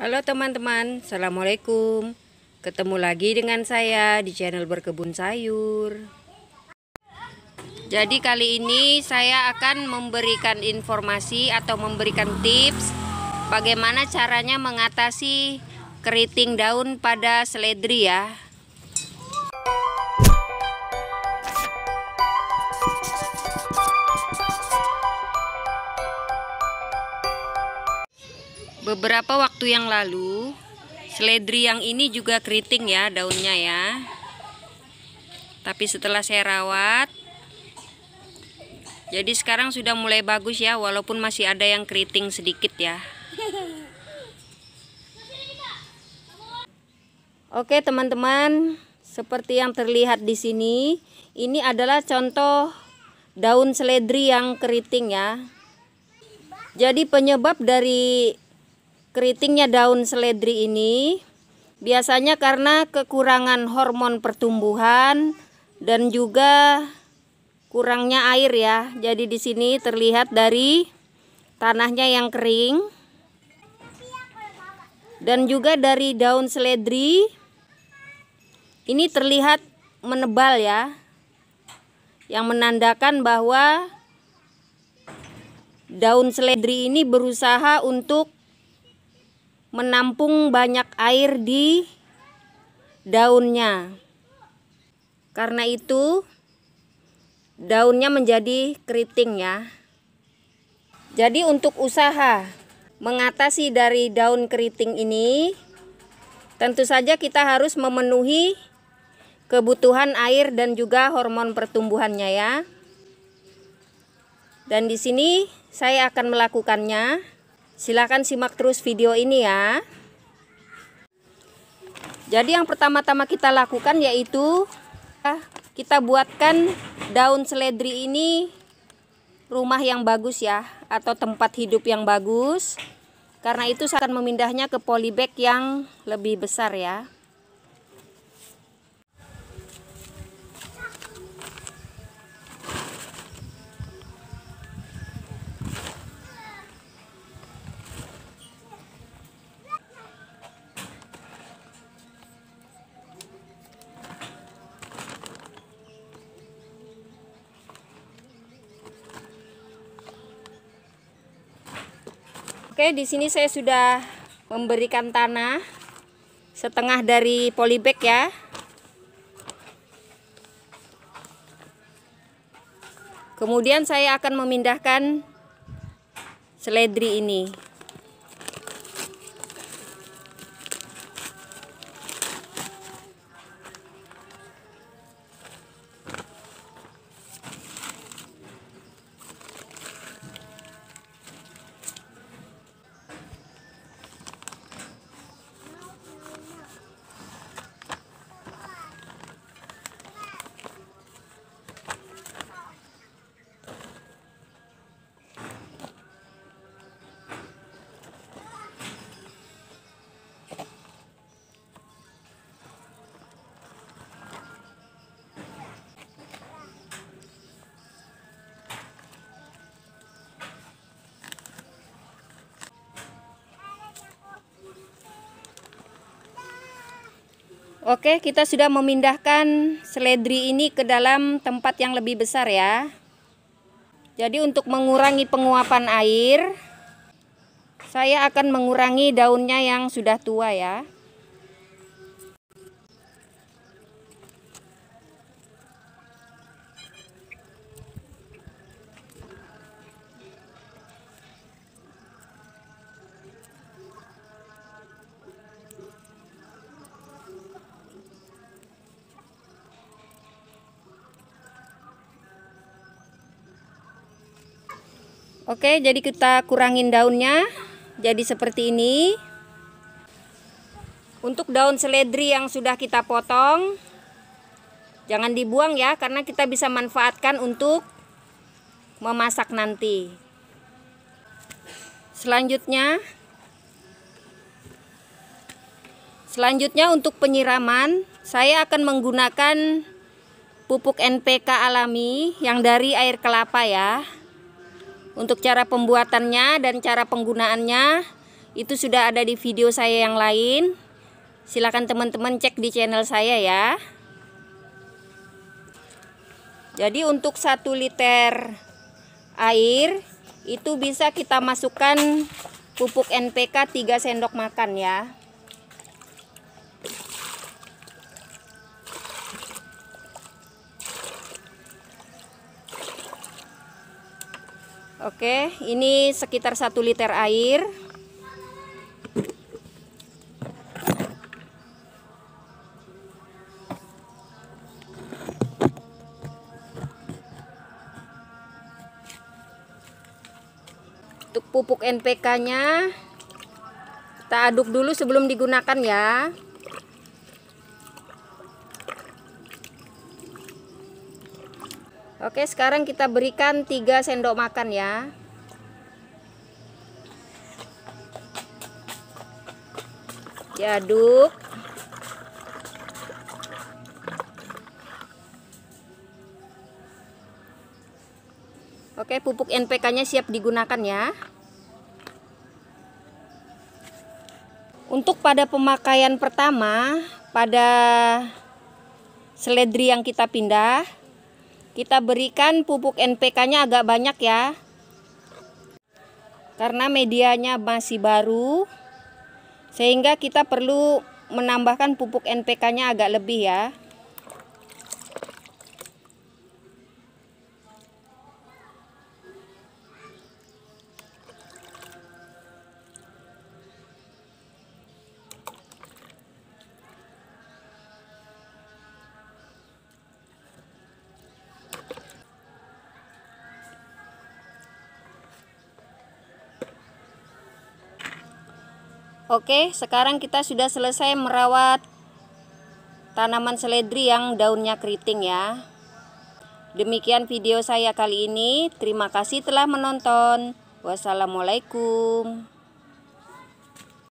Halo teman-teman, Assalamualaikum Ketemu lagi dengan saya di channel Berkebun Sayur Jadi kali ini saya akan memberikan informasi atau memberikan tips Bagaimana caranya mengatasi keriting daun pada seledri ya Beberapa waktu yang lalu, seledri yang ini juga keriting ya daunnya ya. Tapi setelah saya rawat, jadi sekarang sudah mulai bagus ya, walaupun masih ada yang keriting sedikit ya. Oke teman-teman, seperti yang terlihat di sini, ini adalah contoh daun seledri yang keriting ya. Jadi penyebab dari keritingnya daun seledri ini biasanya karena kekurangan hormon pertumbuhan dan juga kurangnya air ya. Jadi di sini terlihat dari tanahnya yang kering dan juga dari daun seledri ini terlihat menebal ya yang menandakan bahwa daun seledri ini berusaha untuk menampung banyak air di daunnya. Karena itu daunnya menjadi keriting ya. Jadi untuk usaha mengatasi dari daun keriting ini tentu saja kita harus memenuhi kebutuhan air dan juga hormon pertumbuhannya ya. Dan di sini saya akan melakukannya. Silahkan simak terus video ini ya. Jadi yang pertama-tama kita lakukan yaitu kita buatkan daun seledri ini rumah yang bagus ya atau tempat hidup yang bagus. Karena itu saya akan memindahnya ke polybag yang lebih besar ya. Oke, di sini saya sudah memberikan tanah setengah dari polybag ya. Kemudian saya akan memindahkan seledri ini. Oke, kita sudah memindahkan seledri ini ke dalam tempat yang lebih besar ya. Jadi untuk mengurangi penguapan air, saya akan mengurangi daunnya yang sudah tua ya. Oke, jadi kita kurangin daunnya jadi seperti ini. Untuk daun seledri yang sudah kita potong jangan dibuang ya karena kita bisa manfaatkan untuk memasak nanti. Selanjutnya Selanjutnya untuk penyiraman, saya akan menggunakan pupuk NPK alami yang dari air kelapa ya. Untuk cara pembuatannya dan cara penggunaannya itu sudah ada di video saya yang lain. Silakan teman-teman cek di channel saya ya. Jadi untuk 1 liter air itu bisa kita masukkan pupuk NPK 3 sendok makan ya. Oke, ini sekitar satu liter air. Untuk pupuk NPK-nya kita aduk dulu sebelum digunakan ya. Oke, sekarang kita berikan 3 sendok makan ya. Diaduk. Oke, pupuk NPK-nya siap digunakan ya. Untuk pada pemakaian pertama, pada seledri yang kita pindah, kita berikan pupuk NPK-nya agak banyak ya. Karena medianya masih baru, sehingga kita perlu menambahkan pupuk NPK-nya agak lebih ya. Oke, sekarang kita sudah selesai merawat tanaman seledri yang daunnya keriting ya. Demikian video saya kali ini. Terima kasih telah menonton. Wassalamualaikum.